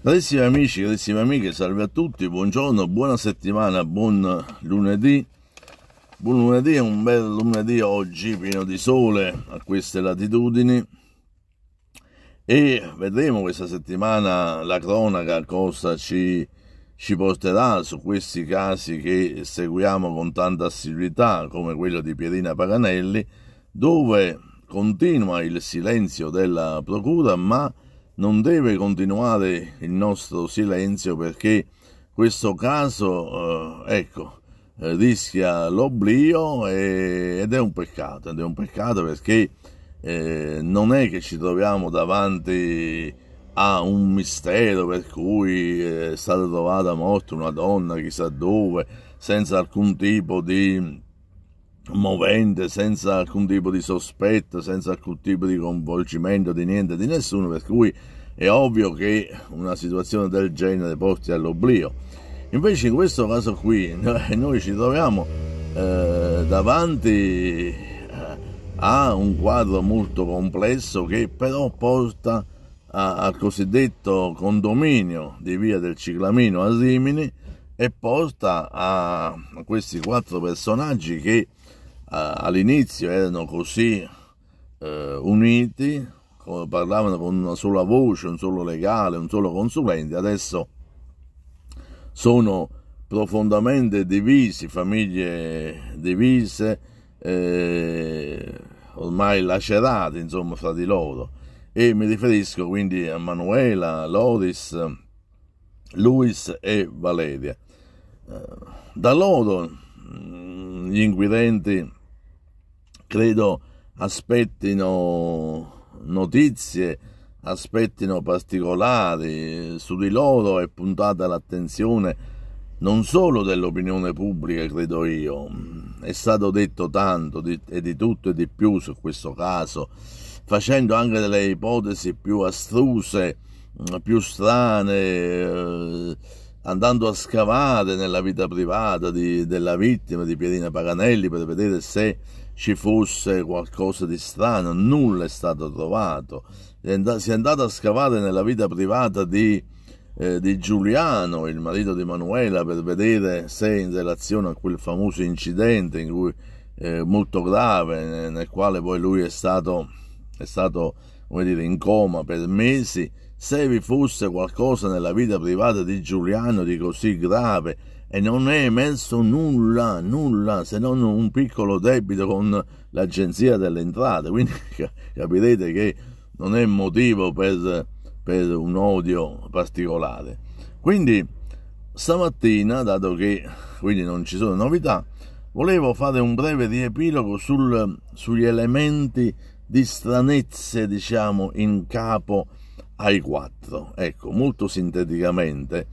Carissimi amici, carissime amiche, salve a tutti, buongiorno, buona settimana, buon lunedì. Buon lunedì, è un bel lunedì oggi, pieno di sole a queste latitudini. E vedremo questa settimana la cronaca cosa ci, ci porterà su questi casi che seguiamo con tanta assiduità, come quello di Pierina Paganelli, dove continua il silenzio della Procura, ma non deve continuare il nostro silenzio perché questo caso, eh, ecco, eh, rischia l'oblio e, ed è un peccato, ed è un peccato perché eh, non è che ci troviamo davanti a un mistero per cui eh, è stata trovata morta una donna chissà dove, senza alcun tipo di movente, senza alcun tipo di sospetto, senza alcun tipo di coinvolgimento di niente, di nessuno, per cui è ovvio che una situazione del genere porti all'oblio. Invece in questo caso qui noi ci troviamo eh, davanti eh, a un quadro molto complesso che però porta al cosiddetto condominio di via del Ciclamino a Rimini e porta a questi quattro personaggi che eh, all'inizio erano così eh, uniti parlavano con una sola voce, un solo legale, un solo consulente, adesso sono profondamente divisi, famiglie divise, eh, ormai lacerate insomma fra di loro e mi riferisco quindi a Manuela, Loris, Luis e Valeria. Eh, da loro mm, gli inquirenti credo aspettino notizie aspettino particolari, su di loro è puntata l'attenzione non solo dell'opinione pubblica, credo io. È stato detto tanto di, e di tutto e di più su questo caso, facendo anche delle ipotesi più astruse, più strane. Eh, andando a scavare nella vita privata di, della vittima di Pierina Paganelli per vedere se ci fosse qualcosa di strano, nulla è stato trovato. Si è andato a scavare nella vita privata di, eh, di Giuliano, il marito di Manuela, per vedere se in relazione a quel famoso incidente in cui, eh, molto grave nel quale poi lui è stato, è stato dire, in coma per mesi, se vi fosse qualcosa nella vita privata di Giuliano di così grave e non è emerso nulla, nulla, se non un piccolo debito con l'Agenzia delle Entrate, quindi capirete che non è motivo per, per un odio particolare. Quindi stamattina, dato che quindi non ci sono novità, volevo fare un breve riepilogo sul, sugli elementi di stranezze, diciamo, in capo ai quattro. Ecco, molto sinteticamente,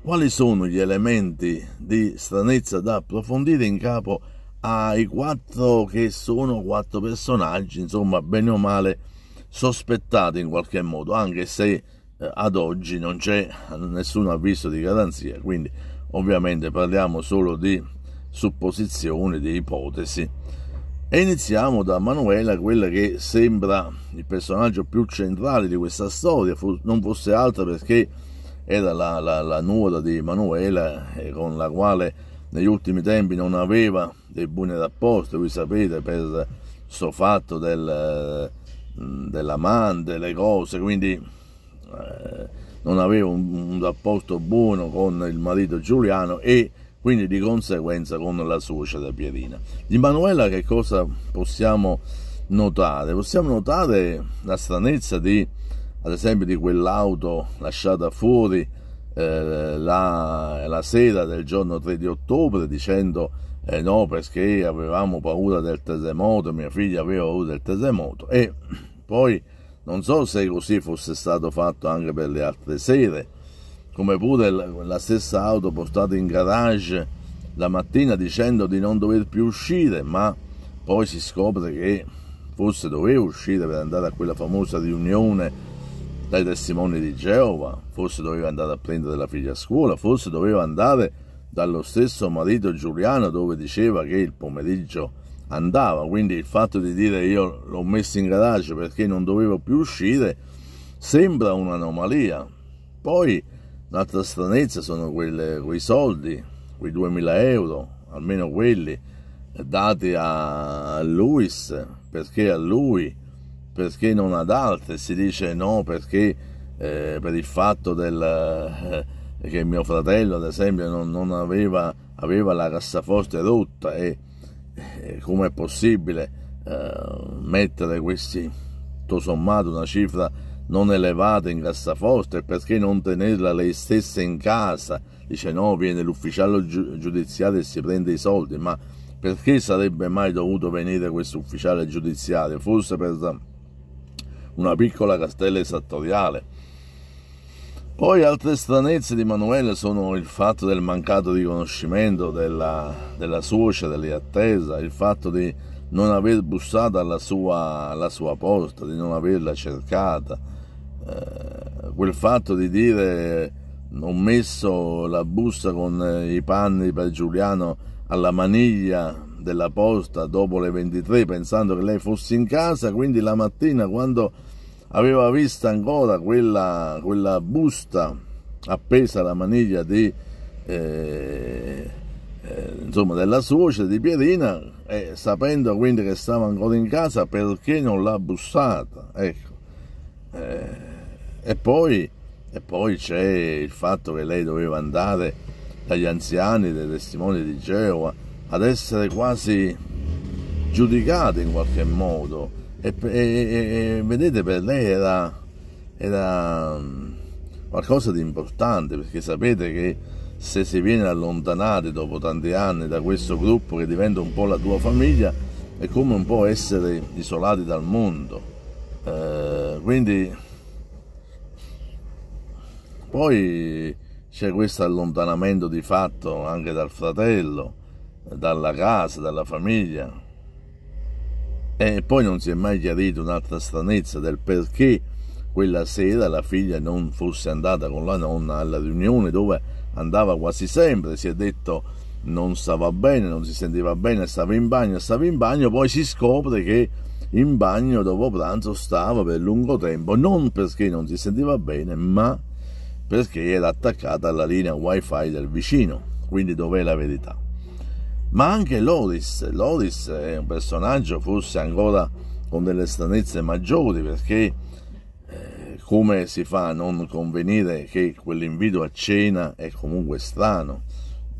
quali sono gli elementi di stranezza da approfondire in capo ai quattro che sono quattro personaggi, insomma, bene o male sospettati in qualche modo, anche se eh, ad oggi non c'è nessun avviso di garanzia, quindi ovviamente parliamo solo di supposizioni, di ipotesi e iniziamo da Manuela, quella che sembra il personaggio più centrale di questa storia, non fosse altro perché era la, la, la nuora di Manuela eh, con la quale negli ultimi tempi non aveva dei buoni rapporti, voi sapete, per questo fatto del, mm, dell'amante, le cose, quindi eh, non aveva un, un rapporto buono con il marito Giuliano e quindi di conseguenza con la suocera Pierina. Di Manuela che cosa possiamo notare? Possiamo notare la stranezza di, ad esempio, di quell'auto lasciata fuori eh, la, la, sera del giorno 3 di ottobre dicendo eh, no perché avevamo paura del terremoto, mia figlia aveva paura del terremoto e poi non so se così fosse stato fatto anche per le altre sere come pure la stessa auto portata in garage la mattina dicendo di non dover più uscire, ma poi si scopre che forse doveva uscire per andare a quella famosa riunione dai testimoni di Geova, forse doveva andare a prendere la figlia a scuola, forse doveva andare dallo stesso marito Giuliano dove diceva che il pomeriggio andava, quindi il fatto di dire io l'ho messo in garage perché non dovevo più uscire sembra un'anomalia. Poi un'altra stranezza sono quelle, quei soldi, quei 2000 euro, almeno quelli, dati a, Luis, perché a lui, perché non ad altri, si dice no perché eh, per il fatto del, eh, che mio fratello ad esempio non, non aveva, aveva, la cassaforte rotta e, e eh, come è possibile eh, mettere questi, tutto sommato una cifra non elevata in cassaforte perché non tenerla lei stessa in casa? Dice no, viene l'ufficiale giudiziario e si prende i soldi, ma perché sarebbe mai dovuto venire questo ufficiale giudiziario? Forse per um, una piccola castella esattoriale poi altre stranezze di Emanuele sono il fatto del mancato riconoscimento della, della suocera di il fatto di non aver bussato alla sua, alla sua porta, di non averla cercata, eh, quel fatto di dire ho messo la busta con i panni per Giuliano alla maniglia della posta dopo le 23 pensando che lei fosse in casa, quindi la mattina quando aveva vista ancora quella, quella busta appesa alla maniglia di, eh, eh, insomma, della suocera di Pierina e eh, sapendo quindi che stava ancora in casa perché non l'ha bussata. Ecco. Eh, e poi, e poi c'è il fatto che lei doveva andare dagli anziani, dai testimoni di Geova, ad essere quasi giudicata in qualche modo e, e, e vedete, per lei era, era mm, qualcosa di importante, perché sapete che se si viene allontanati dopo tanti anni da questo gruppo che diventa un po' la tua famiglia, è come un po' essere isolati dal mondo. Eh, quindi poi c'è questo allontanamento di fatto anche dal fratello, dalla casa, dalla famiglia. E poi non si è mai chiarito un'altra stranezza del perché quella sera la figlia non fosse andata con la nonna alla riunione dove andava quasi sempre, si è detto non stava bene, non si sentiva bene, stava in bagno, stava in bagno, poi si scopre che in bagno dopo pranzo stava per lungo tempo, non perché non si sentiva bene, ma perché era attaccata alla linea wifi del vicino. Quindi dov'è la verità? ma anche Loris. Loris è un personaggio forse ancora con delle stranezze maggiori perché eh, come si fa a non convenire che quell'invito a cena è comunque strano?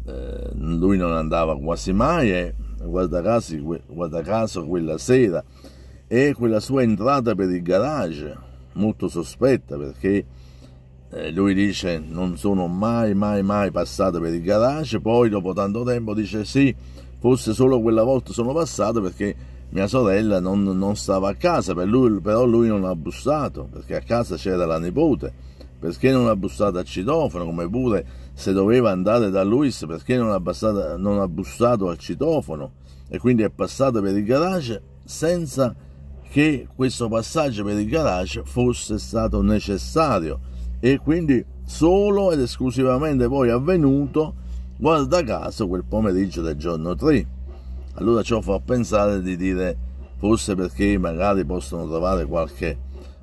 Eh, lui non andava quasi mai e guarda caso, guarda caso quella sera e quella sua entrata per il garage molto sospetta perché eh, lui dice non sono mai mai mai passato per il garage, poi dopo tanto tempo dice sì, forse solo quella volta sono passato perché mia sorella non, non stava a casa, per lui, però lui non ha bussato perché a casa c'era la nipote. Perché non ha bussato al citofono? Come pure se doveva andare da Luis, perché non ha, bussato, non ha bussato al citofono? E quindi è passato per il garage senza che questo passaggio per il garage fosse stato necessario e quindi solo ed esclusivamente poi avvenuto, guarda caso, quel pomeriggio del giorno 3. Allora ciò fa pensare di dire forse perché magari possono trovare qualche,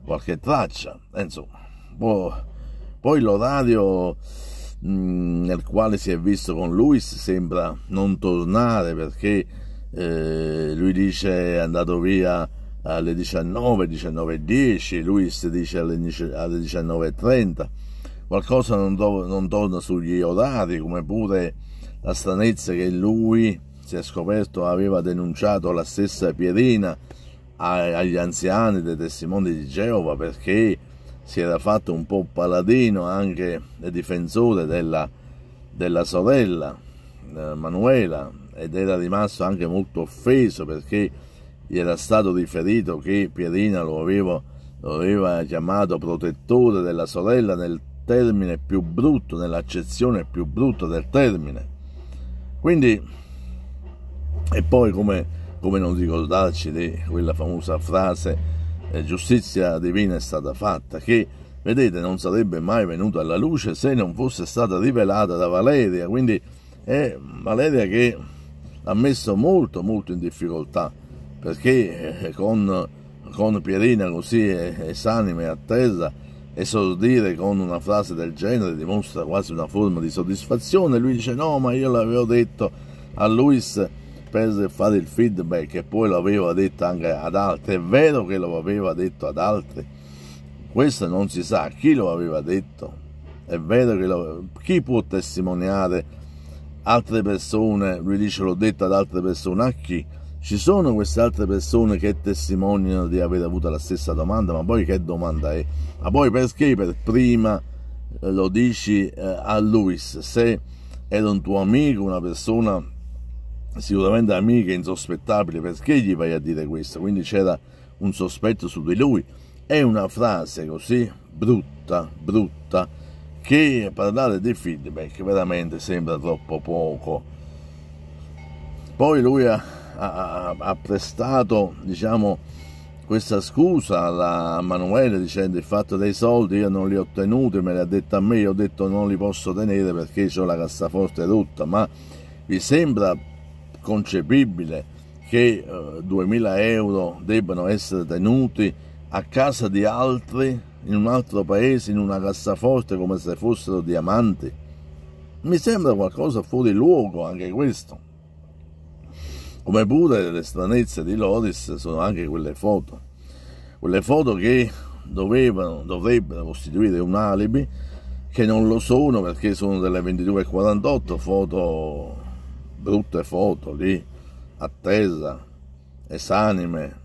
qualche traccia, eh, insomma. Poi, poi l'orario mm, nel quale si è visto con Luis sembra non tornare perché eh, lui dice è andato via alle 19, 19.10, lui si dice alle, 19.30, qualcosa non, non, torna sugli orari, come pure la stranezza che lui si è scoperto aveva denunciato la stessa Pierina agli anziani dei testimoni di Geova perché si era fatto un po' paladino anche difensore della, della sorella eh, Manuela ed era rimasto anche molto offeso perché gli era stato riferito che Pierina lo aveva, lo aveva chiamato protettore della sorella nel termine più brutto, nell'accezione più brutta del termine. Quindi, e poi come, come non ricordarci di quella famosa frase eh, giustizia divina è stata fatta, che vedete non sarebbe mai venuta alla luce se non fosse stata rivelata da Valeria, quindi è Valeria che ha messo molto molto in difficoltà perché eh, con, con Pierina così esanime e attesa esordire con una frase del genere dimostra quasi una forma di soddisfazione. Lui dice no, ma io l'avevo detto a Luis per fare il feedback e poi l'aveva detto anche ad altri. È vero che lo aveva detto ad altri. Questo non si sa chi lo aveva detto. È vero che lo... chi può testimoniare altre persone? Lui dice l'ho detto ad altre persone. A chi? Ci sono queste altre persone che testimoniano di aver avuto la stessa domanda, ma poi che domanda è? Ma poi perché per prima eh, lo dici eh, a Luis? Se era un tuo amico, una persona sicuramente amica, insospettabile, perché gli vai a dire questo? Quindi c'era un sospetto su di lui. È una frase così brutta, brutta, che parlare di feedback veramente sembra troppo poco. Poi lui ha ha, prestato diciamo, questa scusa alla Manuele dicendo il fatto dei soldi io non li ho tenuti, me li ha detto a me, io ho detto non li posso tenere perché ho la cassaforte rotta, ma vi sembra concepibile che eh, 2000 euro debbano essere tenuti a casa di altri in un altro paese, in una cassaforte come se fossero diamanti? Mi sembra qualcosa fuori luogo anche questo. Come pure le stranezze di Loris sono anche quelle foto, quelle foto che dovevano, dovrebbero costituire un alibi, che non lo sono perché sono delle 22.48, foto, brutte foto lì, a terra, esanime,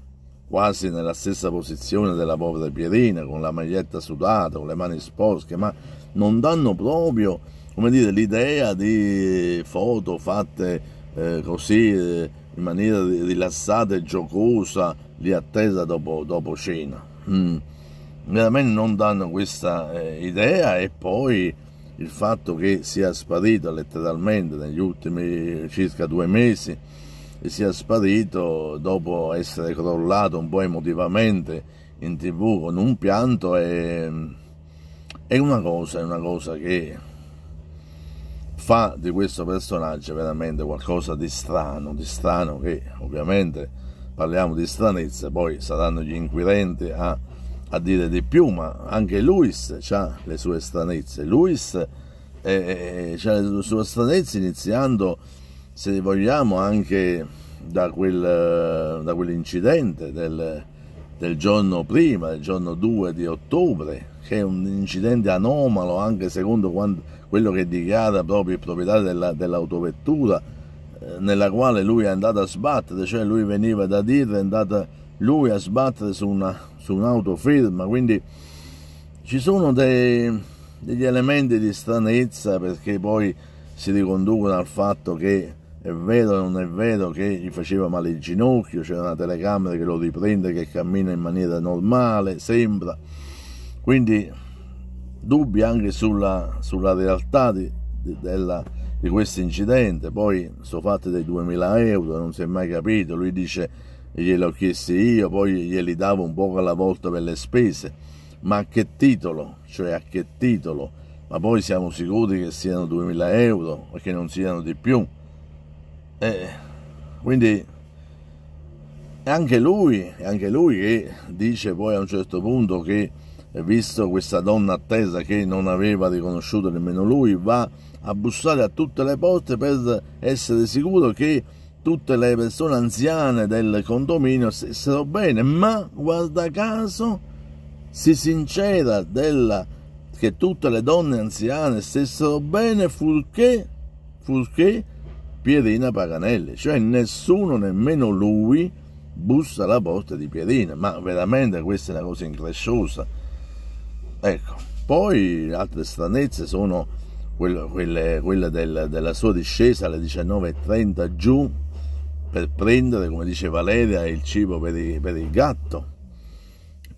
quasi nella stessa posizione della povera Pierina, con la maglietta sudata, con le mani sporche, ma non danno proprio, come dire, l'idea di foto fatte eh, così... Eh, in maniera rilassata e giocosa li attesa dopo, dopo cena. Mm. Veramente non danno questa eh, idea e poi il fatto che sia sparito letteralmente negli ultimi circa due mesi e sia sparito dopo essere crollato un po' emotivamente in tv con un pianto è, è una cosa, è una cosa che fa di questo personaggio veramente qualcosa di strano, di strano che ovviamente parliamo di stranezze, poi saranno gli inquirenti a, a dire di più, ma anche Luis ha le sue stranezze. Luis eh, eh, eh ha le sue stranezze iniziando, se vogliamo, anche da, quel, da quell'incidente del, del giorno prima, del giorno 2 di ottobre, che è un incidente anomalo anche secondo quanto quello che dichiara proprio il proprietario della, dell'autovettura eh, nella quale lui è andato a sbattere, cioè lui veniva da dire, è andato lui a sbattere su, una, su un'autoferma, quindi ci sono dei, degli elementi di stranezza perché poi si riconducono al fatto che è vero o non è vero che gli faceva male il ginocchio, c'è una telecamera che lo riprende, che cammina in maniera normale, sembra. Quindi dubbi anche sulla, sulla realtà di, di, della, di questo incidente, poi sono fatti dei 2000 euro, non si è mai capito, lui dice gliel'ho chiesti io, poi glieli davo un po' alla volta per le spese, ma a che titolo? Cioè a che titolo? Ma poi siamo sicuri che siano 2000 euro e che non siano di più. Eh, quindi anche lui, anche lui che dice poi a un certo punto che visto questa donna attesa che non aveva riconosciuto nemmeno lui, va a bussare a tutte le porte per essere sicuro che tutte le persone anziane del condominio stessero bene, ma guarda caso si sincera della, che tutte le donne anziane stessero bene furché, furché Pierina Paganelli, cioè nessuno, nemmeno lui, bussa alla porta di Pierina, ma veramente questa è una cosa incresciosa Ecco. Poi altre stranezze sono quelle, quelle, quelle del, della sua discesa alle 19.30 giù per prendere, come dice Valeria, il cibo per, i, per il gatto.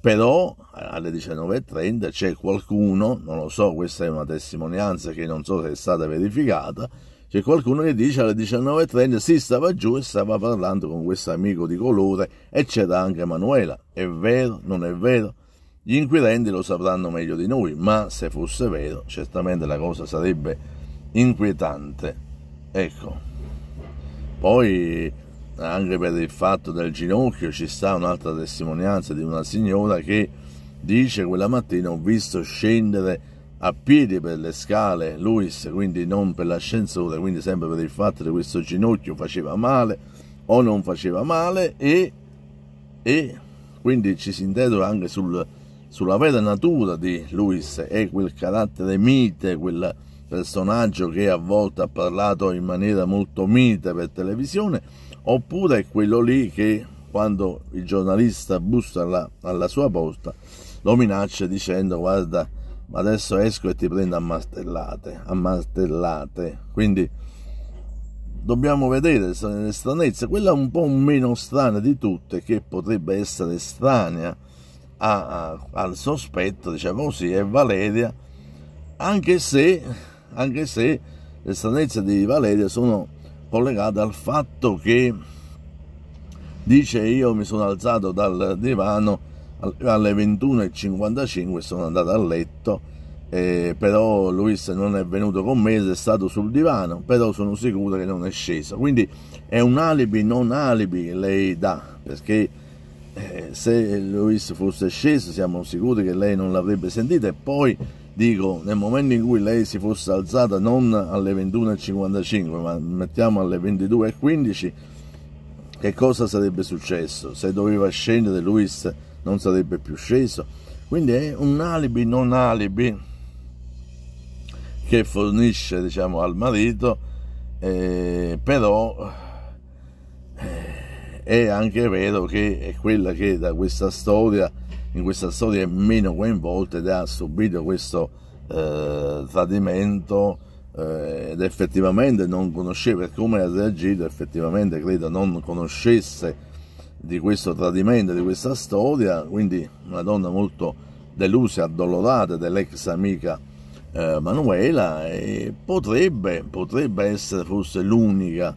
Però eh, alle 19.30 c'è qualcuno, non lo so, questa è una testimonianza che non so se è stata verificata, c'è qualcuno che dice alle 19.30 si stava giù e stava parlando con questo amico di colore e c'era anche Emanuela. È vero? Non è vero? Gli inquirenti lo sapranno meglio di noi, ma se fosse vero, certamente la cosa sarebbe inquietante. Ecco. Poi anche per il fatto del ginocchio ci sta un'altra testimonianza di una signora che dice quella mattina ho visto scendere a piedi per le scale Luis, quindi non per l'ascensore, quindi sempre per il fatto che questo ginocchio faceva male o non faceva male e, e quindi ci si interroga anche sul sulla vera natura di Luis e quel carattere mite, quel personaggio che a volte ha parlato in maniera molto mite per televisione, oppure è quello lì che quando il giornalista bussa alla, alla sua porta lo minaccia dicendo guarda adesso esco e ti prendo a martellate, a martellate. Quindi dobbiamo vedere le stranezze, quella un po' meno strana di tutte che potrebbe essere strana a, a, al sospetto, diciamo così, è Valeria, anche se, anche se le stranezze di Valeria sono collegate al fatto che dice io mi sono alzato dal divano alle 21.55 sono andato a letto eh, però Luis non è venuto con me è stato sul divano però sono sicuro che non è sceso quindi è un alibi non alibi lei dà perché eh, se Luis fosse sceso siamo sicuri che lei non l'avrebbe sentita e poi dico nel momento in cui lei si fosse alzata non alle 21.55 ma mettiamo alle 22.15 che cosa sarebbe successo se doveva scendere Luis non sarebbe più sceso quindi è un alibi non alibi che fornisce diciamo al marito eh, però è anche vero che è quella che da questa storia, in questa storia è meno coinvolta ed ha subito questo eh, tradimento eh, ed effettivamente non conosceva come ha reagito, effettivamente credo non conoscesse di questo tradimento, di questa storia, quindi una donna molto delusa, e addolorata dell'ex amica eh, Manuela e potrebbe, potrebbe essere forse l'unica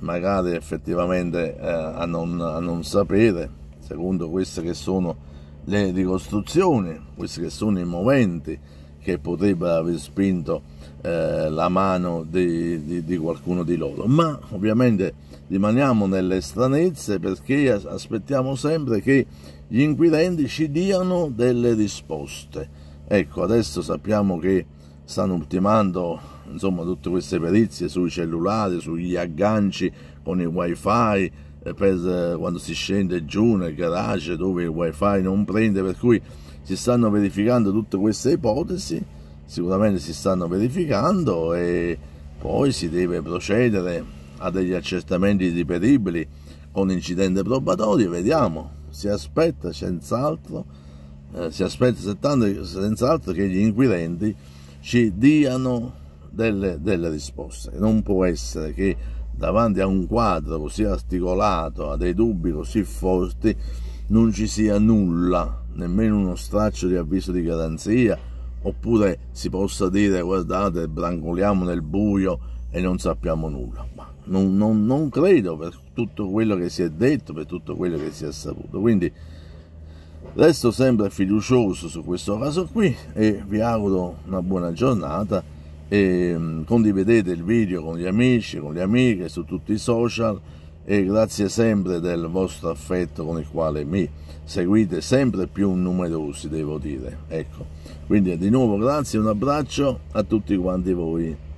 magari effettivamente eh, a, non, a, non, sapere, secondo queste che sono le ricostruzioni, questi che sono i moventi che potrebbero aver spinto eh, la mano di, di, di, qualcuno di loro. Ma ovviamente rimaniamo nelle stranezze perché aspettiamo sempre che gli inquirenti ci diano delle risposte. Ecco, adesso sappiamo che stanno ultimando insomma tutte queste perizie sui cellulari, sugli agganci con il wifi eh, per eh, quando si scende giù nel garage dove il wifi non prende, per cui si stanno verificando tutte queste ipotesi, sicuramente si stanno verificando e poi si deve procedere a degli accertamenti irriperibili con incidente probatorio, vediamo, si aspetta senz'altro, eh, si aspetta senz'altro che gli inquirenti ci diano delle, delle risposte. Non può essere che davanti a un quadro così articolato, a dei dubbi così forti, non ci sia nulla, nemmeno uno straccio di avviso di garanzia, oppure si possa dire guardate, brancoliamo nel buio e non sappiamo nulla. Ma non, non, non credo per tutto quello che si è detto, per tutto quello che si è saputo. Quindi resto sempre fiducioso su questo caso qui e vi auguro una buona giornata e mm, condividete il video con gli amici, con le amiche, su tutti i social e grazie sempre del vostro affetto con il quale mi seguite sempre più numerosi, devo dire. Ecco, quindi di nuovo grazie, un abbraccio a tutti quanti voi.